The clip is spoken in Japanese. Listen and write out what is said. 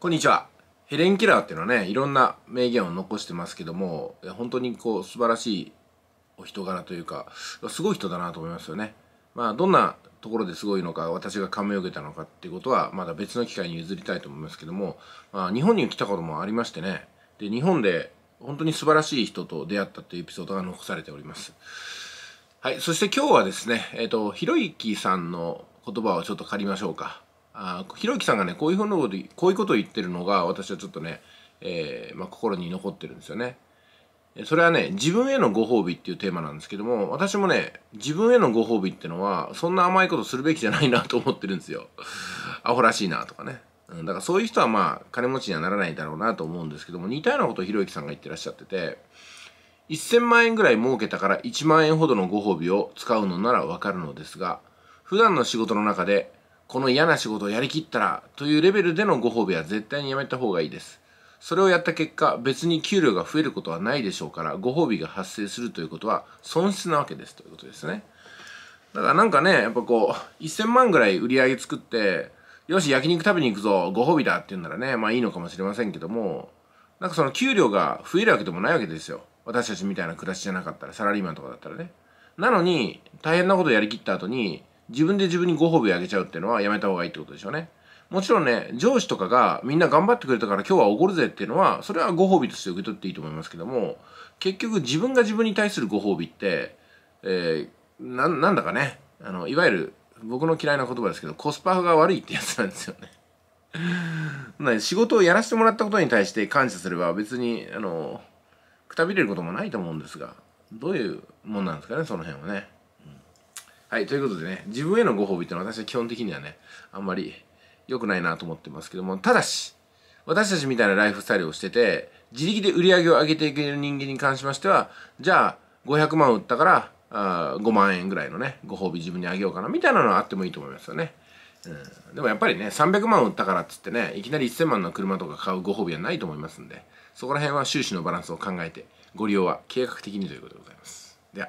こんにちは。ヘレン・キラーっていうのはね、いろんな名言を残してますけども、本当にこう素晴らしいお人柄というか、すごい人だなと思いますよね。まあ、どんなところですごいのか、私が感銘を受けたのかっていうことは、まだ別の機会に譲りたいと思いますけども、まあ、日本に来たこともありましてね、で、日本で本当に素晴らしい人と出会ったというエピソードが残されております。はい、そして今日はですね、えっ、ー、と、ひろゆきさんの言葉をちょっと借りましょうか。あひろゆきさんがねこういうふうなことこういうことを言ってるのが私はちょっとね、えー、まあ、心に残ってるんですよね。それはね自分へのご褒美っていうテーマなんですけども私もね自分へのご褒美ってのはそんな甘いことするべきじゃないなと思ってるんですよ。アホらしいなとかね。だからそういう人はまあ金持ちにはならないだろうなと思うんですけども似たようなことをひろゆきさんが言ってらっしゃってて1000万円ぐらい儲けたから1万円ほどのご褒美を使うのならわかるのですが普段の仕事の中でこの嫌な仕事をやりきったらというレベルでのご褒美は絶対にやめた方がいいです。それをやった結果、別に給料が増えることはないでしょうから、ご褒美が発生するということは損失なわけですということですね。だからなんかね、やっぱこう、1000万ぐらい売り上げ作って、よし、焼肉食べに行くぞ、ご褒美だって言うんならね、まあいいのかもしれませんけども、なんかその給料が増えるわけでもないわけですよ。私たちみたいな暮らしじゃなかったら、サラリーマンとかだったらね。なのに、大変なことやりきった後に、自分で自分にご褒美あげちゃうっていうのはやめた方がいいってことでしょうね。もちろんね、上司とかがみんな頑張ってくれたから今日はおごるぜっていうのは、それはご褒美として受け取っていいと思いますけども、結局自分が自分に対するご褒美って、えー、ななんだかね、あの、いわゆる僕の嫌いな言葉ですけど、コスパが悪いってやつなんですよね。な仕事をやらせてもらったことに対して感謝すれば別に、あの、くたびれることもないと思うんですが、どういうもんなんですかね、その辺はね。はい、ということでね、自分へのご褒美ってのは私は基本的にはね、あんまり良くないなと思ってますけども、ただし、私たちみたいなライフスタイルをしてて、自力で売り上げを上げていける人間に関しましては、じゃあ、500万売ったから、あ5万円ぐらいのね、ご褒美自分にあげようかな、みたいなのはあってもいいと思いますよね。うん、でもやっぱりね、300万売ったからっつってね、いきなり1000万の車とか買うご褒美はないと思いますんで、そこら辺は収支のバランスを考えて、ご利用は計画的にということでございます。では。